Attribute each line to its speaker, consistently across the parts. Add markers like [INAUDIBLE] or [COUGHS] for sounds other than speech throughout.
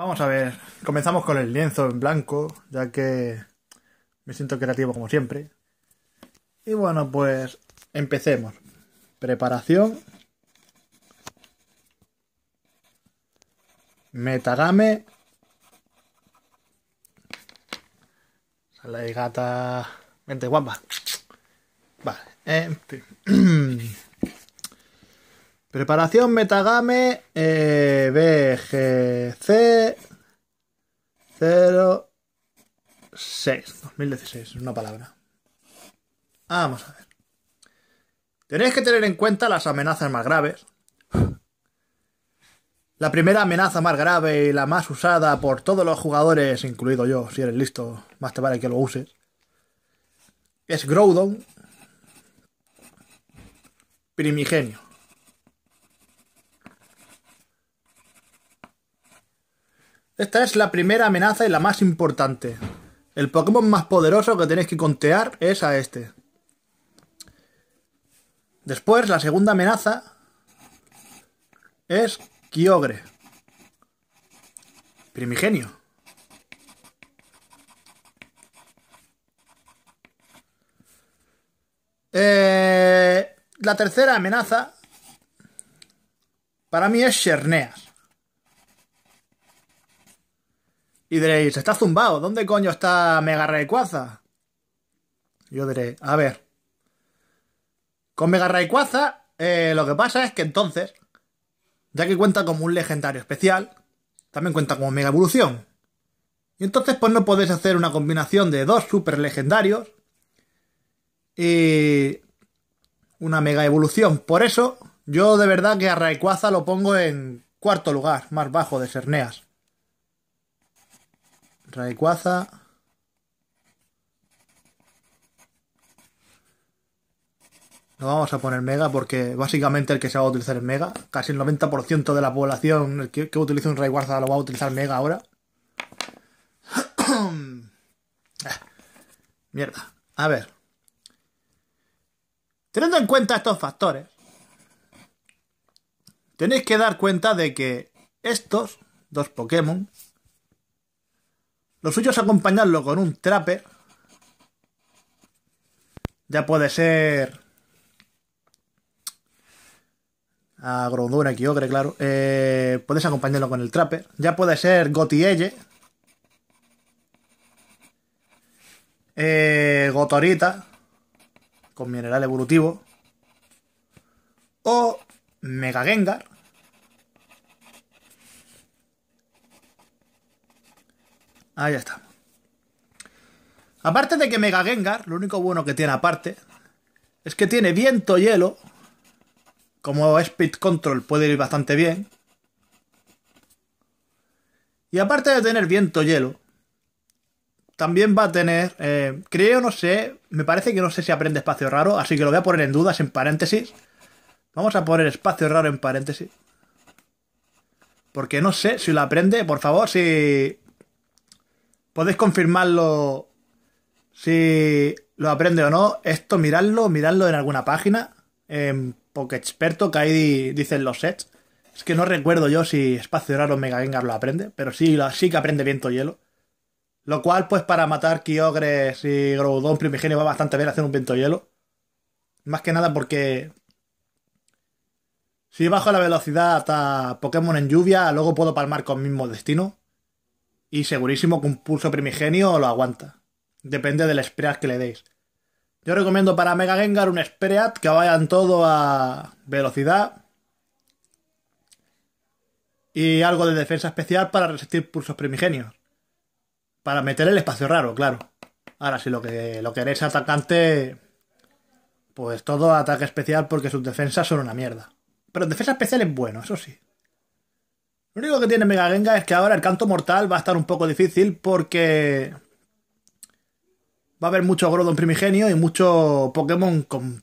Speaker 1: Vamos a ver, comenzamos con el lienzo en blanco, ya que me siento creativo como siempre. Y bueno, pues empecemos. Preparación. Metagame. de gata. mente guapa. Vale, [CLEARS THROAT] Preparación Metagame BGC 06 2016, una palabra. Vamos a ver. Tenéis que tener en cuenta las amenazas más graves. La primera amenaza más grave y la más usada por todos los jugadores, incluido yo, si eres listo, más te vale que lo uses, es Growdon Primigenio. Esta es la primera amenaza y la más importante. El Pokémon más poderoso que tenéis que contear es a este. Después, la segunda amenaza es Kyogre. Primigenio. Eh, la tercera amenaza para mí es Cherneas. Y diréis, está zumbado, ¿dónde coño está Mega Rayquaza? Yo diré, a ver. Con Mega Rayquaza, eh, lo que pasa es que entonces, ya que cuenta como un legendario especial, también cuenta como Mega Evolución. Y entonces, pues no podéis hacer una combinación de dos super legendarios y una Mega Evolución. Por eso, yo de verdad que a Rayquaza lo pongo en cuarto lugar, más bajo de Serneas. Rayquaza. No vamos a poner Mega porque básicamente el que se va a utilizar es Mega. Casi el 90% de la población que, que utiliza un Rayquaza lo va a utilizar Mega ahora. [COUGHS] Ah, mierda. A ver. Teniendo en cuenta estos factores, tenéis que dar cuenta de que estos dos Pokémon lo suyo es acompañarlo con un trapper. Ya puede ser. A Grondona, ogre, claro. Eh, puedes acompañarlo con el trapper. Ya puede ser Gotielle. Eh, gotorita. Con mineral evolutivo. O Mega Gengar Ahí ya estamos. Aparte de que Mega Gengar, lo único bueno que tiene aparte es que tiene viento hielo. Como Speed Control puede ir bastante bien. Y aparte de tener viento hielo, también va a tener, eh, creo, no sé, me parece que no sé si aprende espacio raro, así que lo voy a poner en dudas, en paréntesis. Vamos a poner espacio raro en paréntesis. Porque no sé si lo aprende, por favor, si podéis confirmarlo si lo aprende o no. Esto, miradlo, miradlo en alguna página, en Pokéxperto, Experto, que ahí dicen los sets. Es que no recuerdo yo si Espacio Raro o Mega Gengar lo aprende, pero sí, sí que aprende Viento Hielo. Lo cual, pues para matar Kyogres y Groudon Primigenio va bastante bien hacer un Viento Hielo. Más que nada porque si bajo la velocidad a Pokémon en lluvia, luego puedo palmar con mismo destino y segurísimo que un pulso primigenio lo aguanta. Depende del spread que le deis. Yo recomiendo para Mega Gengar un spread que vayan todo a velocidad y algo de defensa especial para resistir pulsos primigenios. Para meter el espacio raro, claro. Ahora, si lo que lo queréis atacante, pues todo ataque especial porque sus defensas son una mierda. Pero defensa especial es bueno, eso sí. Lo único que tiene Mega Gengar es que ahora el canto mortal va a estar un poco difícil porque va a haber mucho Grodon primigenio y mucho Pokémon con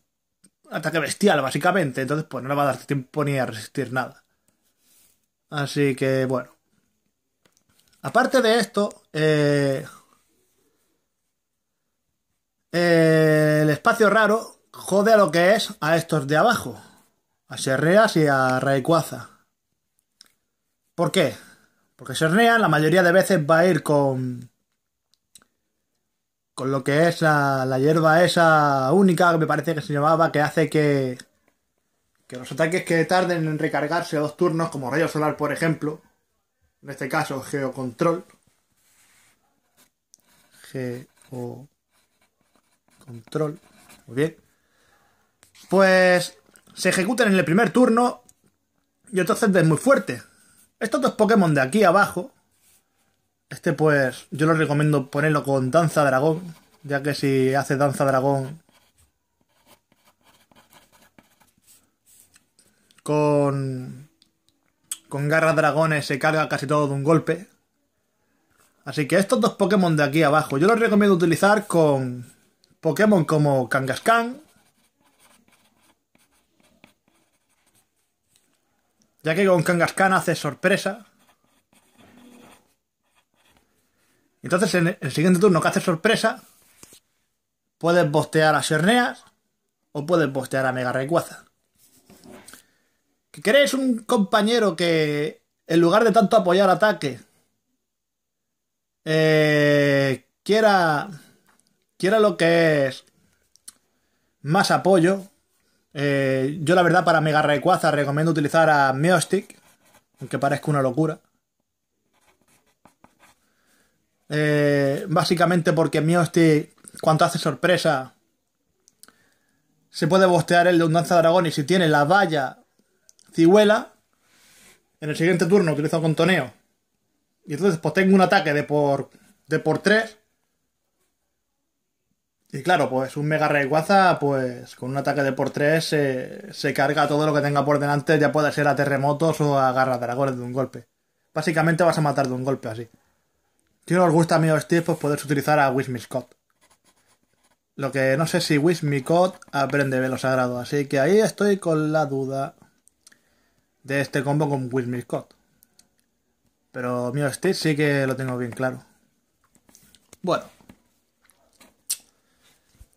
Speaker 1: ataque bestial, básicamente. Entonces, pues no le va a dar tiempo ni a resistir nada. Así que, bueno. Aparte de esto, eh, eh, el espacio raro jode a lo que es a estos de abajo, a Serreas y a Rayquaza. ¿Por qué? Porque Sornea la mayoría de veces va a ir con. con lo que es la, hierba esa única que me parece que se llamaba, que hace que. que los ataques que tarden en recargarse a dos turnos, como Rayo Solar, por ejemplo, en este caso Geocontrol. Geocontrol. Muy bien. Pues se ejecutan en el primer turno y entonces es muy fuerte. Estos dos Pokémon de aquí abajo, este pues yo lo recomiendo ponerlo con Danza Dragón, ya que si hace Danza Dragón con con garra dragones se carga casi todo de un golpe. Así que estos dos Pokémon de aquí abajo, yo los recomiendo utilizar con Pokémon como Kangaskhan, Ya que con Kangaskhan hace sorpresa. Entonces en el siguiente turno que hace sorpresa, puedes bostear a Xerneas o puedes bostear a Mega Rayquaza. ¿Que crees un compañero que en lugar de tanto apoyar ataque eh, quiera quiera lo que es más apoyo eh, yo la verdad para mega Rayquaza recomiendo utilizar a Meostick, aunque parezca una locura. Eh, básicamente porque Meostick, cuando hace sorpresa, se puede bostear el de un danza dragón y si tiene la valla cihuela, en el siguiente turno utilizo contoneo. Y entonces pues tengo un ataque de por, de por 3 y claro, pues un mega Guaza, pues con un ataque de por tres se carga todo lo que tenga por delante, ya puede ser a terremotos o a garra dragones de un golpe. Básicamente vas a matar de un golpe así. Si no os gusta a Steve, pues podéis utilizar a Wish Lo que no sé si Wish aprende velo sagrado, así que ahí estoy con la duda de este combo con Wish Pero Mio Steve sí que lo tengo bien claro. Bueno,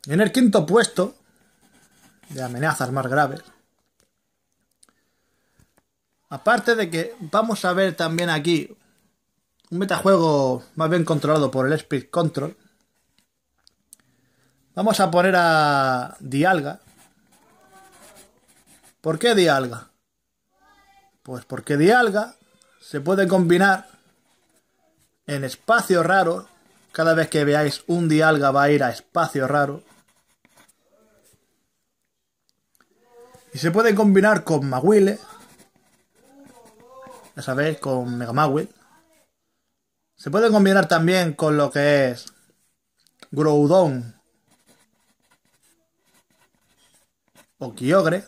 Speaker 1: en el quinto puesto de amenazas más graves, aparte de que vamos a ver también aquí un metajuego más bien controlado por el Speed Control, vamos a poner a Dialga. ¿Por qué Dialga? Pues porque Dialga se puede combinar en espacio raro. Cada vez que veáis un dialga va a ir a espacio raro. Y se puede combinar con Maguile. Ya sabéis, con Mega Maguile. Se puede combinar también con lo que es Groudon o Kyogre.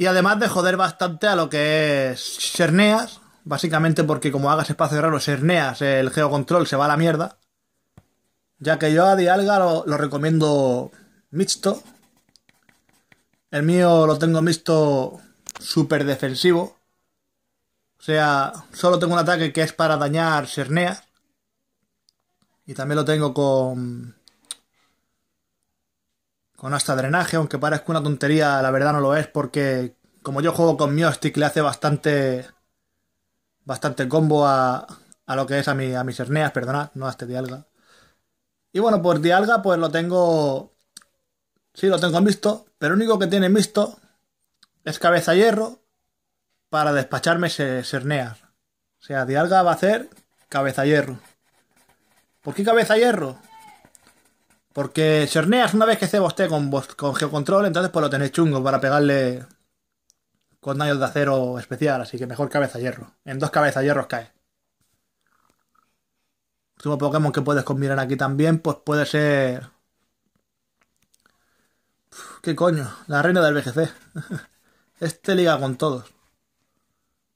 Speaker 1: Y además de joder bastante a lo que es Cherneas, básicamente porque como hagas espacio raro, cerneas el geocontrol se va a la mierda. Ya que yo a Dialga lo, recomiendo mixto. El mío lo tengo mixto súper defensivo. O sea, solo tengo un ataque que es para dañar cerneas Y también lo tengo con con hasta drenaje, aunque parezca una tontería, la verdad no lo es, porque como yo juego con Miostic, le hace bastante bastante combo a, a lo que es a, mi, a mis herneas, perdonad, no a este Dialga. Y bueno, pues Dialga, pues lo tengo. Sí, lo tengo visto, pero lo único que tiene visto es cabeza hierro para despacharme herneas O sea, Dialga va a hacer cabeza hierro. ¿Por qué cabeza hierro? Porque Cerneas, una vez que se boste con, con Geocontrol, entonces pues lo tenéis chungo para pegarle con daños de acero especial, así que mejor cabeza hierro. En dos cabezas hierros cae. Otro Pokémon que puedes combinar aquí también, pues puede ser. ¿Qué coño? La reina del BGC. [LAUGHS] Este liga con todos.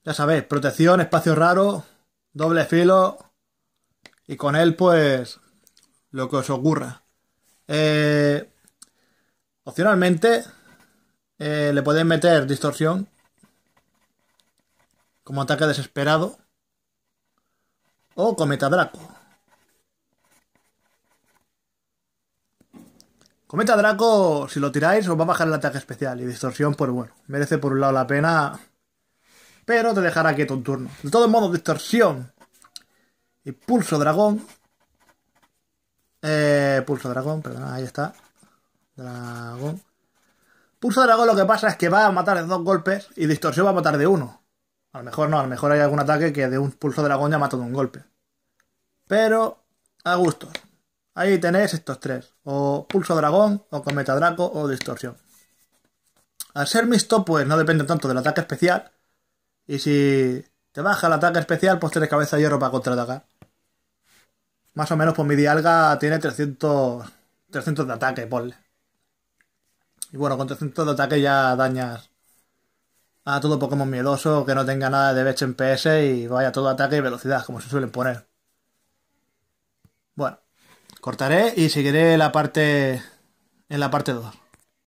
Speaker 1: Ya sabéis, protección, espacio raro, doble filo. Y con él, pues. Lo que os ocurra. Eh, opcionalmente, eh, le podéis meter distorsión como ataque desesperado o cometa Draco. Cometa Draco, si lo tiráis, os va a bajar el ataque especial y distorsión, pues bueno, merece por un lado la pena, pero te dejará quieto un turno. De todos modos, distorsión y pulso dragón eh, Pulso Dragón, perdona, ahí está. Dragón. Pulso Dragón lo que pasa es que va a matar de dos golpes y Distorsión va a matar de uno. A lo mejor no, a lo mejor hay algún ataque que de un Pulso Dragón ya mata de un golpe. Pero, a gusto Ahí tenéis estos tres. O Pulso Dragón, o Cometa Draco, o Distorsión. Al ser mixto, pues no depende tanto del ataque especial. Y si te baja el ataque especial, pues tienes cabeza de hierro para contraatacar. Más o menos, por pues, mi Dialga tiene 300, 300 de ataque, ponle. Y bueno, con 300 de ataque ya dañas a todo Pokémon miedoso que no tenga nada de Bech en PS y vaya todo ataque y velocidad, como se suelen poner. Bueno, cortaré y seguiré la parte en la parte 2.